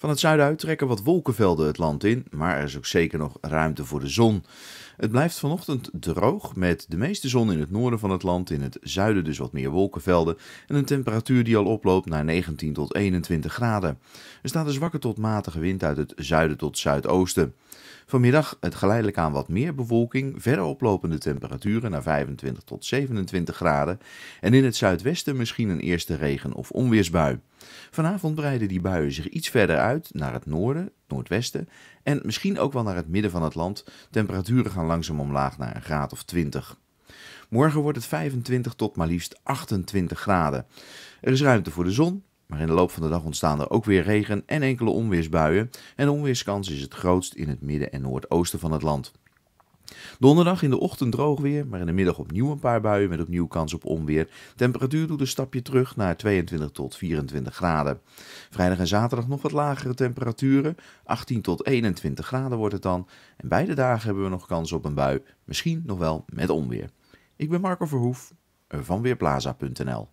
Van het zuiden uit trekken wat wolkenvelden het land in, maar er is ook zeker nog ruimte voor de zon. Het blijft vanochtend droog met de meeste zon in het noorden van het land, in het zuiden dus wat meer wolkenvelden en een temperatuur die al oploopt naar 19 tot 21 graden. Er staat een zwakke tot matige wind uit het zuiden tot zuidoosten. Vanmiddag het geleidelijk aan wat meer bewolking, verder oplopende temperaturen naar 25 tot 27 graden en in het zuidwesten misschien een eerste regen- of onweersbui. Vanavond breiden die buien zich iets verder uit uit naar het noorden, noordwesten en misschien ook wel naar het midden van het land. Temperaturen gaan langzaam omlaag naar een graad of 20. Morgen wordt het 25 tot maar liefst 28 graden. Er is ruimte voor de zon, maar in de loop van de dag ontstaan er ook weer regen en enkele onweersbuien. En de onweerskans is het grootst in het midden en noordoosten van het land. Donderdag in de ochtend droog weer, maar in de middag opnieuw een paar buien met opnieuw kans op onweer. Temperatuur doet een stapje terug naar 22 tot 24 graden. Vrijdag en zaterdag nog wat lagere temperaturen, 18 tot 21 graden wordt het dan. En beide dagen hebben we nog kans op een bui, misschien nog wel met onweer. Ik ben Marco Verhoef van Weerplaza.nl